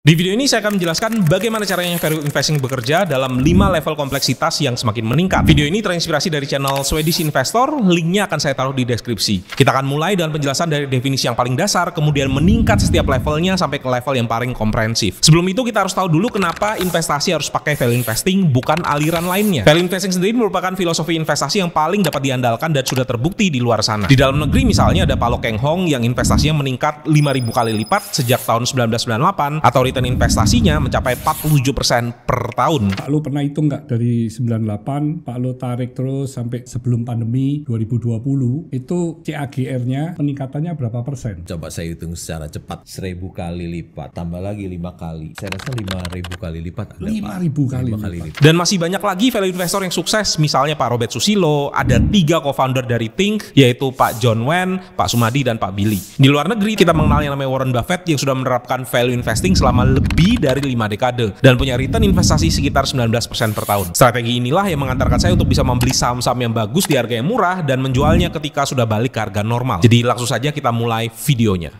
Di video ini saya akan menjelaskan bagaimana caranya value investing bekerja dalam 5 level kompleksitas yang semakin meningkat. Video ini terinspirasi dari channel Swedish Investor, linknya akan saya taruh di deskripsi. Kita akan mulai dengan penjelasan dari definisi yang paling dasar, kemudian meningkat setiap levelnya sampai ke level yang paling komprehensif. Sebelum itu kita harus tahu dulu kenapa investasi harus pakai value investing, bukan aliran lainnya. Value investing sendiri merupakan filosofi investasi yang paling dapat diandalkan dan sudah terbukti di luar sana. Di dalam negeri misalnya ada Palo Keng Hong yang investasinya meningkat 5.000 kali lipat sejak tahun 1998 atau return investasinya mencapai 47% per tahun. Pak Lo pernah hitung nggak dari 98, Pak Lo tarik terus sampai sebelum pandemi 2020, itu CAGR-nya peningkatannya berapa persen? Coba saya hitung secara cepat, 1000 kali lipat, tambah lagi 5 kali. Saya rasa 5000 kali lipat Lima 5000 kali, kali lipat. Dan masih banyak lagi value investor yang sukses, misalnya Pak Robert Susilo, ada tiga co-founder dari Think, yaitu Pak John Wen, Pak Sumadi, dan Pak Billy. Di luar negeri kita mengenal yang namanya Warren Buffett yang sudah menerapkan value investing selama selama lebih dari lima dekade dan punya return investasi sekitar 19% per tahun. Strategi inilah yang mengantarkan saya untuk bisa membeli saham-saham yang bagus di harga yang murah dan menjualnya ketika sudah balik ke harga normal. Jadi langsung saja kita mulai videonya.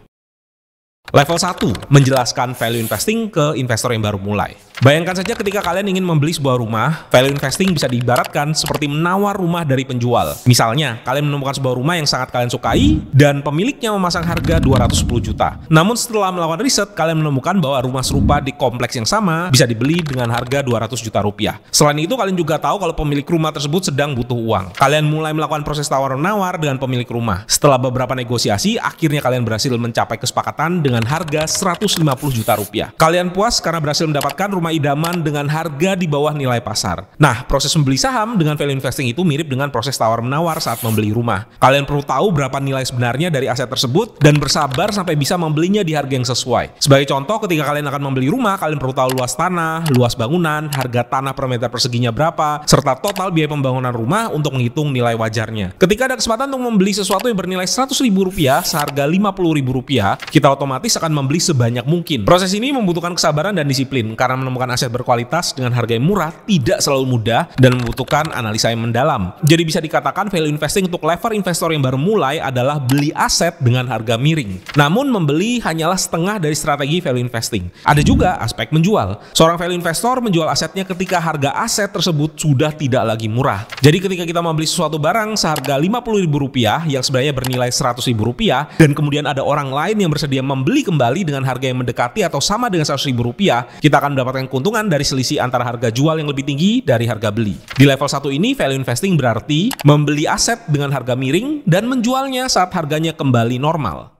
Level 1, menjelaskan value investing ke investor yang baru mulai. Bayangkan saja ketika kalian ingin membeli sebuah rumah, value investing bisa diibaratkan seperti menawar rumah dari penjual. Misalnya, kalian menemukan sebuah rumah yang sangat kalian sukai dan pemiliknya memasang harga 210 juta. Namun setelah melakukan riset, kalian menemukan bahwa rumah serupa di kompleks yang sama bisa dibeli dengan harga 200 juta rupiah. Selain itu, kalian juga tahu kalau pemilik rumah tersebut sedang butuh uang. Kalian mulai melakukan proses tawar-menawar dengan pemilik rumah. Setelah beberapa negosiasi, akhirnya kalian berhasil mencapai kesepakatan dengan dengan harga 150 juta rupiah. Kalian puas karena berhasil mendapatkan rumah idaman dengan harga di bawah nilai pasar. Nah, proses membeli saham dengan value investing itu mirip dengan proses tawar-menawar saat membeli rumah. Kalian perlu tahu berapa nilai sebenarnya dari aset tersebut dan bersabar sampai bisa membelinya di harga yang sesuai. Sebagai contoh, ketika kalian akan membeli rumah, kalian perlu tahu luas tanah, luas bangunan, harga tanah per meter perseginya berapa, serta total biaya pembangunan rumah untuk menghitung nilai wajarnya. Ketika ada kesempatan untuk membeli sesuatu yang bernilai 100 ribu rupiah seharga 50 ribu rupiah, kita otomatis otomatis akan membeli sebanyak mungkin. Proses ini membutuhkan kesabaran dan disiplin karena menemukan aset berkualitas dengan harga yang murah tidak selalu mudah dan membutuhkan analisa yang mendalam. Jadi bisa dikatakan value investing untuk lever investor yang baru mulai adalah beli aset dengan harga miring. Namun membeli hanyalah setengah dari strategi value investing. Ada juga aspek menjual. Seorang value investor menjual asetnya ketika harga aset tersebut sudah tidak lagi murah. Jadi ketika kita membeli sesuatu barang seharga Rp50.000 yang sebenarnya bernilai Rp100.000 dan kemudian ada orang lain yang bersedia membeli beli kembali dengan harga yang mendekati atau sama dengan seratus ribu rupiah, kita akan mendapatkan keuntungan dari selisih antara harga jual yang lebih tinggi dari harga beli. Di level satu ini, value investing berarti membeli aset dengan harga miring dan menjualnya saat harganya kembali normal.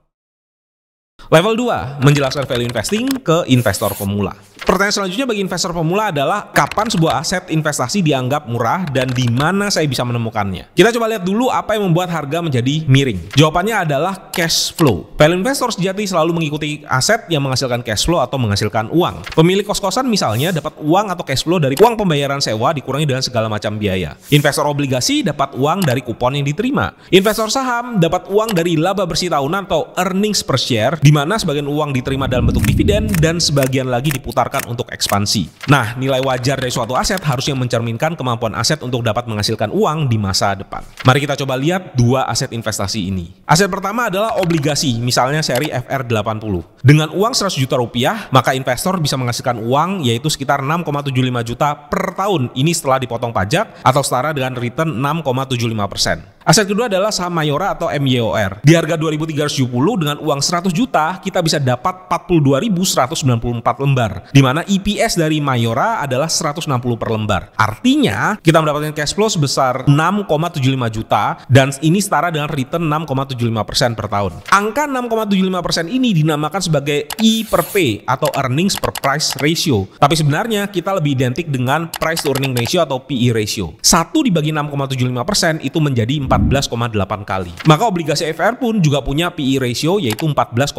Level 2, menjelaskan value investing ke investor pemula. Pertanyaan selanjutnya bagi investor pemula adalah kapan sebuah aset investasi dianggap murah dan di mana saya bisa menemukannya? Kita coba lihat dulu apa yang membuat harga menjadi miring. Jawabannya adalah cash flow. Value investor sejati selalu mengikuti aset yang menghasilkan cash flow atau menghasilkan uang. Pemilik kos-kosan misalnya dapat uang atau cash flow dari uang pembayaran sewa dikurangi dengan segala macam biaya. Investor obligasi dapat uang dari kupon yang diterima. Investor saham dapat uang dari laba bersih tahunan atau earnings per share di mana sebagian uang diterima dalam bentuk dividen dan sebagian lagi diputar ditawarkan untuk ekspansi. Nah, nilai wajar dari suatu aset harusnya mencerminkan kemampuan aset untuk dapat menghasilkan uang di masa depan. Mari kita coba lihat dua aset investasi ini. Aset pertama adalah obligasi, misalnya seri FR80. Dengan uang 100 juta rupiah, maka investor bisa menghasilkan uang yaitu sekitar 6,75 juta per tahun. Ini setelah dipotong pajak atau setara dengan return 6,75 persen. Aset kedua adalah saham Mayora atau MYOR. Di harga 2.370 dengan uang 100 juta, kita bisa dapat 42.194 lembar. Di mana EPS dari Mayora adalah 160 per lembar. Artinya, kita mendapatkan cash flow sebesar 6,75 juta dan ini setara dengan return 6,75% per tahun. Angka 6,75% ini dinamakan sebagai E per P atau earnings per price ratio. Tapi sebenarnya kita lebih identik dengan price to earning ratio atau PE ratio. Satu dibagi 6,75% itu menjadi 4 14,8 kali. Maka obligasi FR pun juga punya PE ratio yaitu 14,8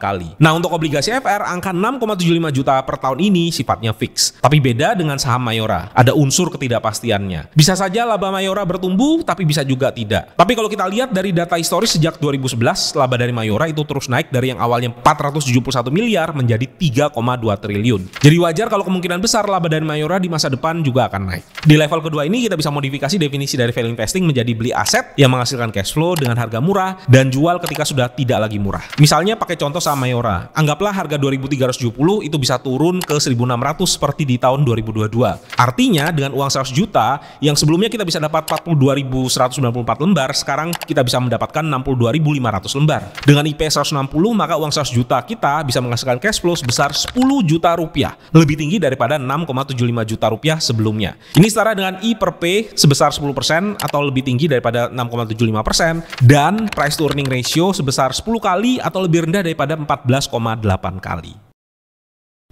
kali. Nah untuk obligasi FR angka 6,75 juta per tahun ini sifatnya fix. Tapi beda dengan saham Mayora, ada unsur ketidakpastiannya. Bisa saja laba Mayora bertumbuh tapi bisa juga tidak. Tapi kalau kita lihat dari data historis sejak 2011, laba dari Mayora itu terus naik dari yang awalnya 471 miliar menjadi 3,2 triliun. Jadi wajar kalau kemungkinan besar laba dari Mayora di masa depan juga akan naik. Di level kedua ini kita bisa modifikasi definisi dari value investing menjadi beli aset aset yang menghasilkan cash flow dengan harga murah dan jual ketika sudah tidak lagi murah. Misalnya pakai contoh saham Mayora. Anggaplah harga 2370 itu bisa turun ke 1600 seperti di tahun 2022. Artinya dengan uang 100 juta yang sebelumnya kita bisa dapat 42.194 lembar, sekarang kita bisa mendapatkan 62.500 lembar. Dengan IP 160 maka uang 100 juta kita bisa menghasilkan cash flow sebesar 10 juta rupiah, lebih tinggi daripada 6,75 juta rupiah sebelumnya. Ini setara dengan I per P sebesar 10% atau lebih tinggi daripada 6,75 persen dan price to earning ratio sebesar 10 kali atau lebih rendah daripada 14,8 kali.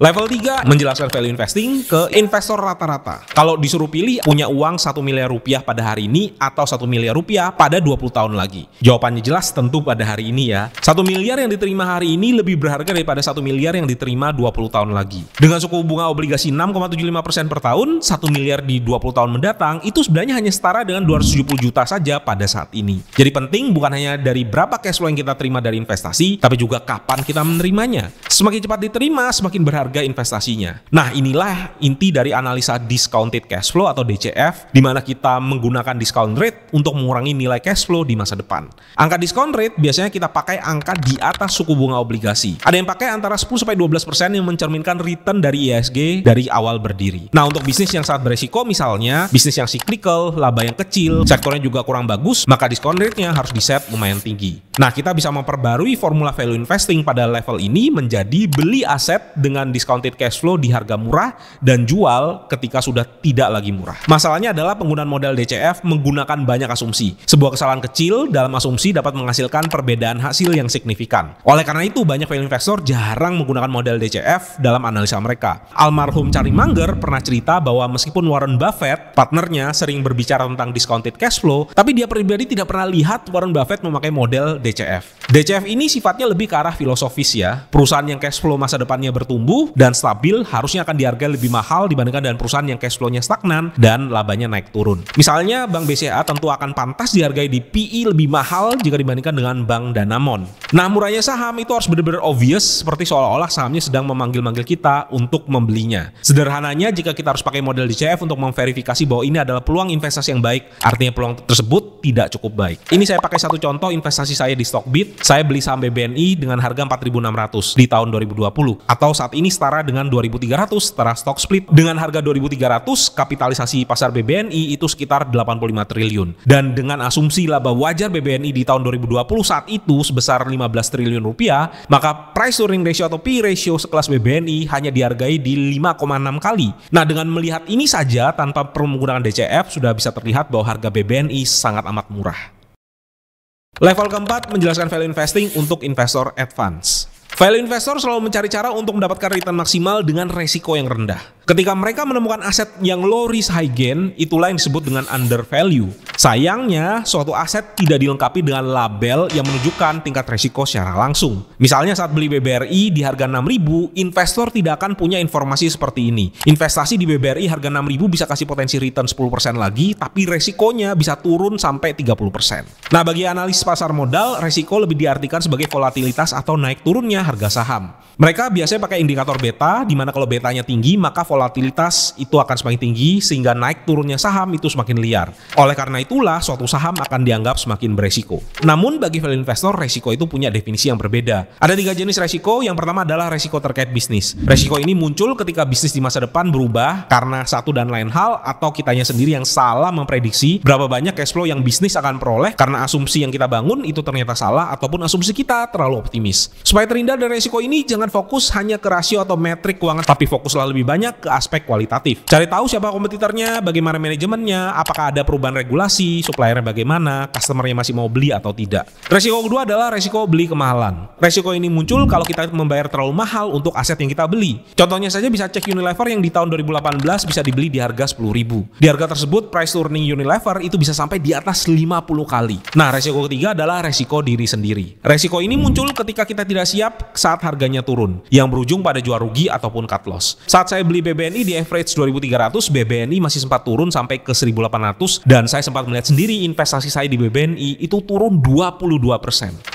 Level 3 menjelaskan value investing ke investor rata-rata. Kalau disuruh pilih punya uang 1 miliar rupiah pada hari ini atau 1 miliar rupiah pada 20 tahun lagi. Jawabannya jelas tentu pada hari ini ya. 1 miliar yang diterima hari ini lebih berharga daripada 1 miliar yang diterima 20 tahun lagi. Dengan suku bunga obligasi 6,75% per tahun, 1 miliar di 20 tahun mendatang itu sebenarnya hanya setara dengan 270 juta saja pada saat ini. Jadi penting bukan hanya dari berapa cash flow yang kita terima dari investasi, tapi juga kapan kita menerimanya. Semakin cepat diterima, semakin berharga harga investasinya. Nah, inilah inti dari analisa discounted cash flow atau DCF di mana kita menggunakan discount rate untuk mengurangi nilai cash flow di masa depan. Angka discount rate biasanya kita pakai angka di atas suku bunga obligasi. Ada yang pakai antara 10 sampai 12% yang mencerminkan return dari ISG dari awal berdiri. Nah, untuk bisnis yang sangat beresiko misalnya bisnis yang cyclical, laba yang kecil, sektornya juga kurang bagus, maka discount rate-nya harus di-set lumayan tinggi. Nah, kita bisa memperbarui formula value investing pada level ini menjadi beli aset dengan discount discounted cash flow di harga murah dan jual ketika sudah tidak lagi murah. Masalahnya adalah penggunaan model DCF menggunakan banyak asumsi. Sebuah kesalahan kecil dalam asumsi dapat menghasilkan perbedaan hasil yang signifikan. Oleh karena itu, banyak value investor jarang menggunakan model DCF dalam analisa mereka. Almarhum Charlie Munger pernah cerita bahwa meskipun Warren Buffett, partnernya sering berbicara tentang discounted cash flow, tapi dia pribadi tidak pernah lihat Warren Buffett memakai model DCF. DCF ini sifatnya lebih ke arah filosofis ya. Perusahaan yang cash flow masa depannya bertumbuh tumbuh dan stabil harusnya akan dihargai lebih mahal dibandingkan dengan perusahaan yang cash flow-nya stagnan dan labanya naik turun. Misalnya Bank BCA tentu akan pantas dihargai di PI e lebih mahal jika dibandingkan dengan Bank Danamon. Nah murahnya saham itu harus benar-benar obvious seperti seolah-olah sahamnya sedang memanggil-manggil kita untuk membelinya. Sederhananya jika kita harus pakai model DCF untuk memverifikasi bahwa ini adalah peluang investasi yang baik, artinya peluang tersebut tidak cukup baik. Ini saya pakai satu contoh investasi saya di Stockbit. Saya beli saham BBNI dengan harga 4.600 di tahun 2020 atau saat ini setara dengan 2.300 setara stock split. Dengan harga 2.300, kapitalisasi pasar BBNI itu sekitar 85 triliun. Dan dengan asumsi laba wajar BBNI di tahun 2020 saat itu sebesar 15 triliun rupiah, maka price to earning ratio atau P ratio sekelas BBNI hanya dihargai di 5,6 kali. Nah, dengan melihat ini saja tanpa perlu menggunakan DCF sudah bisa terlihat bahwa harga BBNI sangat amat murah. Level keempat menjelaskan value investing untuk investor advance. Value investor selalu mencari cara untuk mendapatkan return maksimal dengan resiko yang rendah. Ketika mereka menemukan aset yang low risk high gain, itulah yang disebut dengan under value. Sayangnya, suatu aset tidak dilengkapi dengan label yang menunjukkan tingkat resiko secara langsung. Misalnya saat beli BBRI di harga 6.000, investor tidak akan punya informasi seperti ini. Investasi di BBRI harga 6.000 bisa kasih potensi return 10% lagi, tapi resikonya bisa turun sampai 30%. Nah, bagi analis pasar modal, resiko lebih diartikan sebagai volatilitas atau naik turunnya harga saham. Mereka biasanya pakai indikator beta, di mana kalau betanya tinggi, maka volatilitas itu akan semakin tinggi, sehingga naik turunnya saham itu semakin liar. Oleh karena itulah, suatu saham akan dianggap semakin beresiko. Namun bagi value investor, resiko itu punya definisi yang berbeda. Ada tiga jenis resiko, yang pertama adalah resiko terkait bisnis. Resiko ini muncul ketika bisnis di masa depan berubah karena satu dan lain hal, atau kitanya sendiri yang salah memprediksi berapa banyak cash flow yang bisnis akan peroleh karena asumsi yang kita bangun itu ternyata salah, ataupun asumsi kita terlalu optimis. Supaya terhindar terhindar dari resiko ini, jangan fokus hanya ke rasio atau metrik keuangan, tapi fokuslah lebih banyak ke aspek kualitatif. Cari tahu siapa kompetitornya, bagaimana manajemennya, apakah ada perubahan regulasi, suppliernya bagaimana, customernya masih mau beli atau tidak. Resiko kedua adalah resiko beli kemahalan. Resiko ini muncul kalau kita membayar terlalu mahal untuk aset yang kita beli. Contohnya saja bisa cek Unilever yang di tahun 2018 bisa dibeli di harga 10.000. Di harga tersebut, price earning Unilever itu bisa sampai di atas 50 kali. Nah, resiko ketiga adalah resiko diri sendiri. Resiko ini muncul ketika kita tidak siap saat harganya turun yang berujung pada jual rugi ataupun cut loss. Saat saya beli BBNI di average 2300, BBNI masih sempat turun sampai ke 1800 dan saya sempat melihat sendiri investasi saya di BBNI itu turun 22%.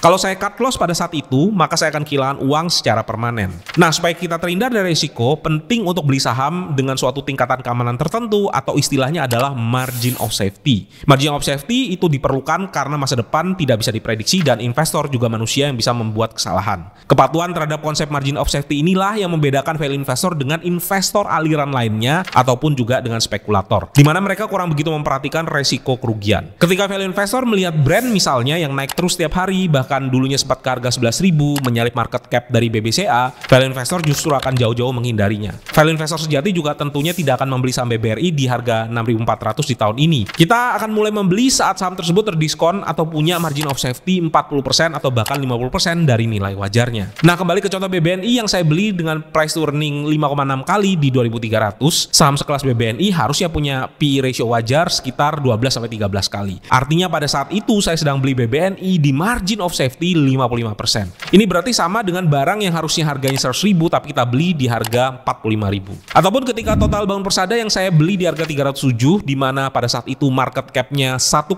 Kalau saya cut loss pada saat itu, maka saya akan kehilangan uang secara permanen. Nah, supaya kita terhindar dari risiko, penting untuk beli saham dengan suatu tingkatan keamanan tertentu atau istilahnya adalah margin of safety. Margin of safety itu diperlukan karena masa depan tidak bisa diprediksi dan investor juga manusia yang bisa membuat kesalahan. Kepatuhan terhadap konsep margin of safety inilah yang membedakan value investor dengan investor aliran lainnya ataupun juga dengan spekulator, di mana mereka kurang begitu memperhatikan resiko kerugian. Ketika value investor melihat brand misalnya yang naik terus setiap hari, bahkan dulunya sempat ke harga 11.000, menyalip market cap dari BBCA, value investor justru akan jauh-jauh menghindarinya. Value investor sejati juga tentunya tidak akan membeli saham BBRI di harga 6.400 di tahun ini. Kita akan mulai membeli saat saham tersebut terdiskon atau punya margin of safety 40% atau bahkan 50% dari nilai wajarnya. Iya. Nah, kembali ke contoh BBNI yang saya beli dengan price to earning 5,6 kali di 2300, saham sekelas BBNI harusnya punya PE ratio wajar sekitar 12 sampai 13 kali. Artinya pada saat itu saya sedang beli BBNI di margin of safety 55%. Ini berarti sama dengan barang yang harusnya harganya 100 ribu tapi kita beli di harga 45 ribu. Ataupun ketika total bangun persada yang saya beli di harga 307 di mana pada saat itu market cap capnya 1,04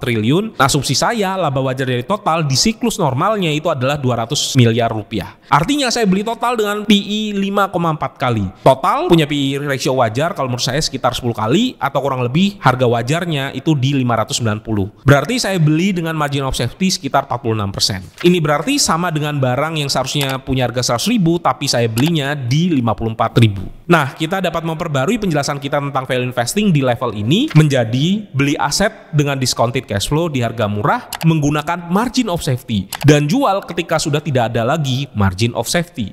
triliun, nah, asumsi saya laba wajar dari total di siklus normalnya itu adalah 200 miliar miliar rupiah. Artinya saya beli total dengan PI 5,4 kali. Total punya PI ratio wajar kalau menurut saya sekitar 10 kali atau kurang lebih harga wajarnya itu di 590. Berarti saya beli dengan margin of safety sekitar 46%. Ini berarti sama dengan barang yang seharusnya punya harga 100 ribu tapi saya belinya di 54 ribu. Nah, kita dapat memperbarui penjelasan kita tentang value investing di level ini menjadi beli aset dengan discounted cash flow di harga murah menggunakan margin of safety dan jual ketika sudah tidak ada lagi margin margin of safety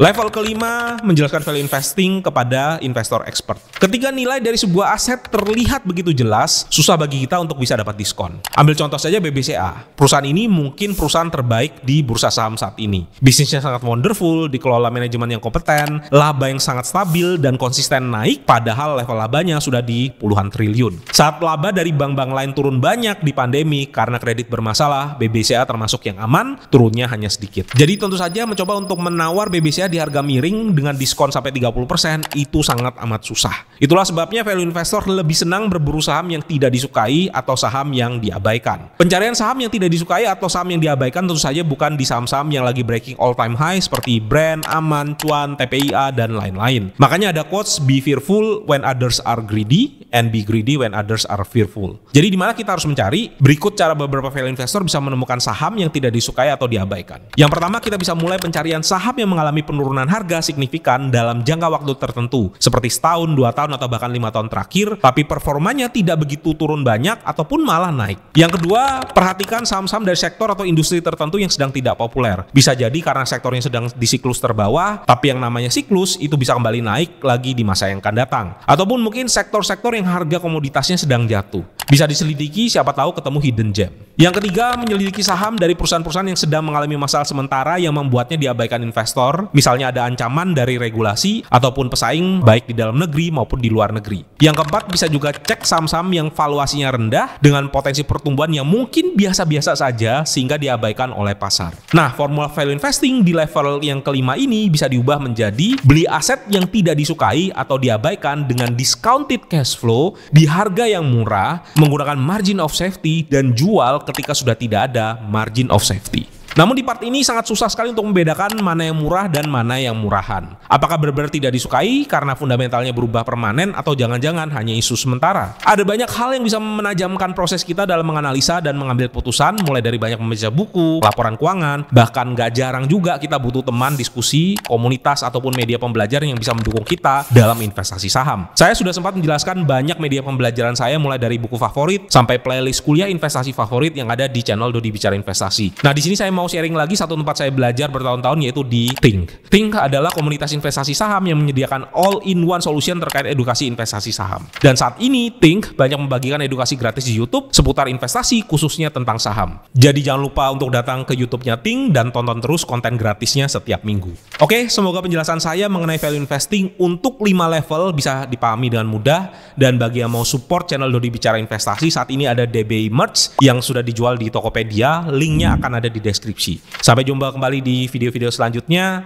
Level kelima menjelaskan value investing kepada investor expert. Ketika nilai dari sebuah aset terlihat begitu jelas, susah bagi kita untuk bisa dapat diskon. Ambil contoh saja BBCA. Perusahaan ini mungkin perusahaan terbaik di bursa saham saat ini. Bisnisnya sangat wonderful, dikelola manajemen yang kompeten, laba yang sangat stabil dan konsisten naik padahal level labanya sudah di puluhan triliun. Saat laba dari bank-bank lain turun banyak di pandemi karena kredit bermasalah, BBCA termasuk yang aman, turunnya hanya sedikit. Jadi tentu saja mencoba untuk menawar BBCA di harga miring dengan diskon sampai 30% itu sangat amat susah. Itulah sebabnya value investor lebih senang berburu saham yang tidak disukai atau saham yang diabaikan. Pencarian saham yang tidak disukai atau saham yang diabaikan tentu saja bukan di saham-saham yang lagi breaking all time high seperti Brand, Aman, Cuan, TPIA, dan lain-lain. Makanya ada quotes, be fearful when others are greedy, and be greedy when others are fearful. Jadi di mana kita harus mencari? Berikut cara beberapa value investor bisa menemukan saham yang tidak disukai atau diabaikan. Yang pertama kita bisa mulai pencarian saham yang mengalami penurunan harga signifikan dalam jangka waktu tertentu, seperti setahun, dua tahun, atau bahkan lima tahun terakhir, tapi performanya tidak begitu turun banyak ataupun malah naik. Yang kedua, perhatikan saham-saham dari sektor atau industri tertentu yang sedang tidak populer. Bisa jadi karena sektornya sedang di siklus terbawah, tapi yang namanya siklus itu bisa kembali naik lagi di masa yang akan datang. Ataupun mungkin sektor-sektor yang yang harga komoditasnya sedang jatuh. Bisa diselidiki, siapa tahu ketemu hidden gem. Yang ketiga, menyelidiki saham dari perusahaan-perusahaan yang sedang mengalami masalah sementara yang membuatnya diabaikan investor, misalnya ada ancaman dari regulasi ataupun pesaing baik di dalam negeri maupun di luar negeri. Yang keempat, bisa juga cek saham-saham yang valuasinya rendah dengan potensi pertumbuhan yang mungkin biasa-biasa saja sehingga diabaikan oleh pasar. Nah, formula value investing di level yang kelima ini bisa diubah menjadi beli aset yang tidak disukai atau diabaikan dengan discounted cash flow lo di harga yang murah menggunakan margin of safety dan jual ketika sudah tidak ada margin of safety. Namun di part ini sangat susah sekali untuk membedakan mana yang murah dan mana yang murahan. Apakah benar-benar tidak disukai karena fundamentalnya berubah permanen atau jangan-jangan hanya isu sementara? Ada banyak hal yang bisa menajamkan proses kita dalam menganalisa dan mengambil putusan mulai dari banyak membaca buku, laporan keuangan, bahkan gak jarang juga kita butuh teman diskusi, komunitas ataupun media pembelajaran yang bisa mendukung kita dalam investasi saham. Saya sudah sempat menjelaskan banyak media pembelajaran saya mulai dari buku favorit sampai playlist kuliah investasi favorit yang ada di channel Dodi Bicara Investasi. Nah, di sini saya mau mau sharing lagi satu tempat saya belajar bertahun-tahun yaitu di Think. Think adalah komunitas investasi saham yang menyediakan all-in-one solution terkait edukasi investasi saham. Dan saat ini Think banyak membagikan edukasi gratis di YouTube seputar investasi khususnya tentang saham. Jadi jangan lupa untuk datang ke YouTube-nya Think dan tonton terus konten gratisnya setiap minggu. Oke, semoga penjelasan saya mengenai value investing untuk 5 level bisa dipahami dengan mudah dan bagi yang mau support channel Dodi Bicara Investasi saat ini ada DBI Merch yang sudah dijual di Tokopedia, linknya akan ada di deskripsi deskripsi. Sampai jumpa kembali di video-video selanjutnya.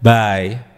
Bye.